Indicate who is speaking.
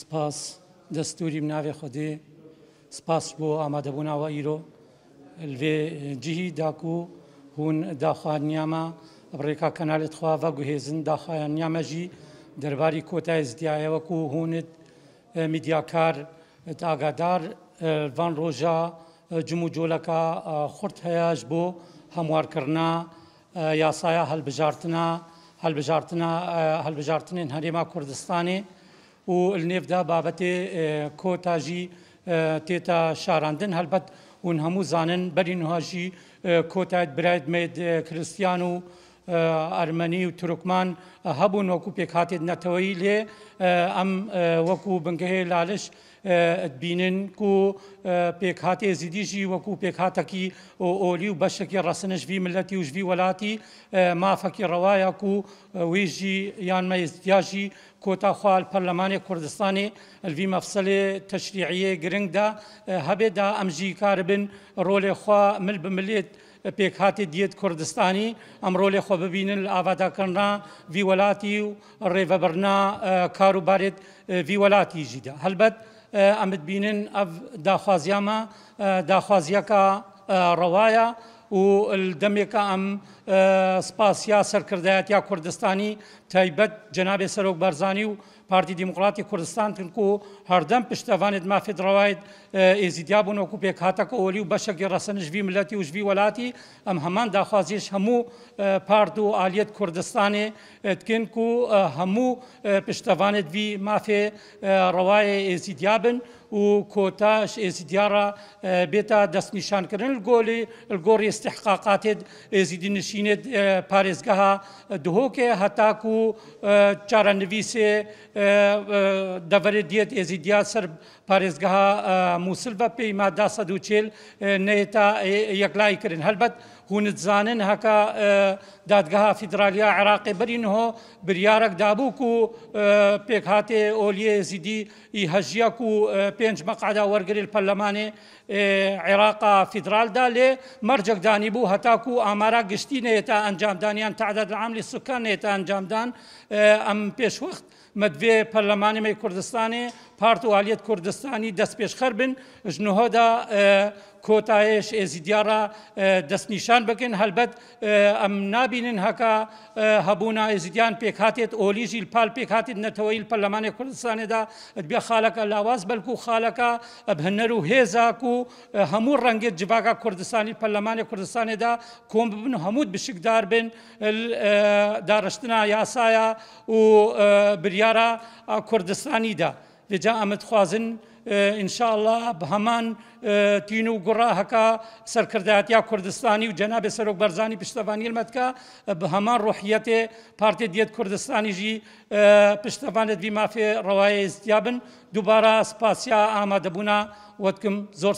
Speaker 1: سپاس دەستوری مناوێ خودێ سپاس بۆ ئامادەبووناوە ئیرۆ لێ جیهی داکو هون داخوانیامە ئەبڕێکا کەناالێت خوا بەگوهێزن داخایانیامەژی دەرباری کۆتای زدیایەوەکو هونت میدیاکار ئاگادار ڤان ڕۆژە جم و جۆلەکە خورد هەیەش بۆ هەموارکردنا یاسایە هەلبژارتنە هەلبژارتنە هەلبژارتنین هەرێما کوردستانی آه، آه، و لنێفدا بابەتێ آه، کۆتاژی تێتا شاراندن هەلبەت و هەموو زانن بەری نوهاژی کۆتایت برایت مێد کریسیان و ئارمەنی و ترکمان هەبوون وەکو پێکهاتێت نەتەوەی لێ ئەم وەکو بنگەهەیە لالش بینن و پێکهاتێ زیدیژی وەکو پێکهاتەکی ئۆلی و بەشێکی ڕسنشوی ملەتی و ژوی وڵاتی مافەکی ڕەوایەک و وێژی یان مەزدیاژی کۆتا خوال پەرلەمانی کوردستانی ئەلوی مەفسلێ تەشریعە گرنگدا هەبێدا ئەمژی کار بن ڕۆلێ خوا مل بملێت پێکهاتی دیت کوردستانی ئەمڕۆ لێ خۆ ببینن لە ئاواداکردنا وی وڵاتی و ڕێڤەبرنا کاروبارێت وی وڵاتی ژیدا هەلبەت ئەمت بینن ئەف داخوازیامە داخوازیەکە ڕەوایە و دەمێکە ئەم سپاس یا سەرکردایەت یا کوردستانی تایبەت جنابێ سەرۆک بەرزانی و پارتی دیموکراتی کوردستان کرد و هەردەم پشتەوانێت مافێدڕواایت ئێزیدیا بوون وەکو پێک هاتەکە ئۆلی و بەشێکی ڕسەنژوی ملەتی وژوی وڵاتی ئەم هەمان داخوازیش هەموو پارد و ئالیت کوردستانێ تکن و هەموو پشتەوانێت وی مافێ ڕەوایە ئێزیدیا بن و کۆتاش ئێزیدیارە بێتە دەستنیشانکردن گۆلی گۆری استحقاقاتێت ئێزیدی نشی نشین پارێزگەها دهۆکێ هەتاکو چارەنویسێ دەبەرێت دیێت ئێزیدیا سەر پارێزگەها مووسل بە پێی مادا سەد و چێل نێتا یەکلایکردن هەلبەت هونتزانن هەکە دادگەها فیدرالیا عراقی برینەوە بریارەك دابووک و پێک هااتێ ئۆلیە زیدی هەژیەک و پێنج مەقعدا وەرگری پەرلەمانێ عێراقا فیدرالدا لێ مەرجەکدانی بوو هەتاکو و ئامارا گشتینەیە تا ئەنجامدانیان تعداد عاملی سکانێت تا ئەنجامدان ئەم پێشوەخت مدوێ پەرلەمانیمەی کوردستانی پارتوالیت کوردستانی دەستپێشخەر بن ژنهۆدا کۆتایش ئێزیدیارە دەستنیشان بکەن هەلبەت ئەم نابینن هەکە هەبوونا ئێزیدیان پێک هااتێت ئۆلیژیل پال پێک هااتێت نەتەوەیل پەرلەمانی کوردستانێدا بێ خاڵەکە لاواز بەلکو خاڵەکە بهنەر و هێزاک و هەموو ڕەنگێت جباگە کوردستانی پەرلەمانی کوردستانێدا کۆم ببن و هەموو بشکدار بن داڕشتنا یاسایە و بریارە کوردستانیدا. دجا ئەمت خوازن انشاءله بە هەمان تین و گوڕا هەکا سەرکرداتیا کوردستانی و جەنابێ سەرۆک بەرزانی پشتەبانی مەتکە بە هەمان ڕحیەتێ پارتێ دیت کوردستانیژی پشتەبانت بی مافێ ڕەوایە ئستیابن دووبارە سپاسیا ئامادەبوونا وەتکم زۆر